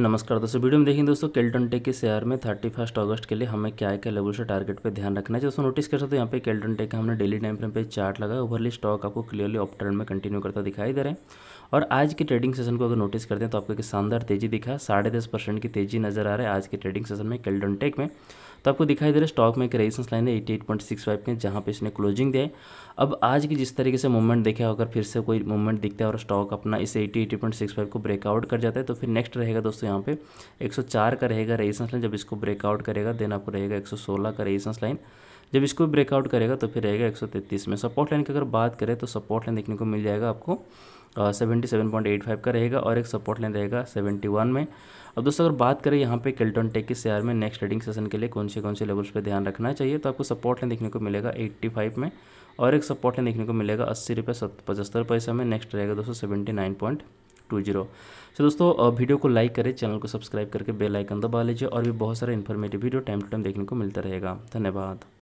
नमस्कार दोस्तों वीडियो में देखेंगे दोस्तों केल्टन टेक के शेयर में थर्टी फर्स्ट अगस्त के लिए हमें क्या क्या लेवल से टारगेट पे ध्यान रखना है दोस्तों नोटिस कर सकते हो यहाँ पे केल्टन टेक का हमने डेली टाइम फ्रेम पे चार्ट लगा ओवरली स्टॉक आपको क्लियरली ट्रेंड में कंटिन्यू करता दिखाई दे रहे हैं और आज के ट्रेडिंग सेशन को अगर नोटिस करते हैं तो आपको एक शानदार तेजी दिखा साढ़े की तेजी नजर आ रहा है आज के ट्रेडिंग सेशन में केल्टन टेक में तो आपको दिखाई दे रहा है स्टॉक में एक रेजिस्टेंस लाइन है eighty eight point six five के जहाँ पे इसने क्लोजिंग दिया है अब आज की जिस तरीके से मूवमेंट देखा अगर फिर से कोई मूवमेंट दिखता है और स्टॉक अपना इसे eighty eighty point six five को ब्रेकआउट कर जाता है तो फिर नेक्स्ट रहेगा दोस्तों यहाँ पे एक सौ चार का रहेगा रेजिस्टेंस लाइन जब इसको ब्रेकआउट करेगा देन आपको रहेगा एक सौ सोलह का रेजिस्टेंस लाइन जब इसको ब्रेकआउट करेगा तो फिर रहेगा एक सौ तैंतीस में सपोर्ट लाइन की अगर बात करें तो सपोर्ट लाइन देखने को मिल जाएगा आपको seventy seven point eight five का रहेगा और एक सपोर्ट लाइन रहेगा सेवेंटी वन में अब दोस्तों अगर बात करें यहाँ पे केल्टन टेक के शेयर में नेक्स्ट ट्रेडिंग सेशन के लिए कौन से कौन से लेवल्स पे ध्यान रखना चाहिए तो आपको सपोर्ट लाइन देखने को मिलेगा एट्टी फाइव में और एक सपोर्ट लाइन देखने को मिलेगा अस्सी रुपये सत पचहत्तर पैसा में नेक्स्ट रहेगा दोस्तों seventy nine point two zero so दोस्तों वीडियो को लाइक करें चैनल को सब्सक्राइब करके बेलाइकन दबा लीजिए और भी बहुत सारे informative video time to time देखने को मिलता रहेगा धन्यवाद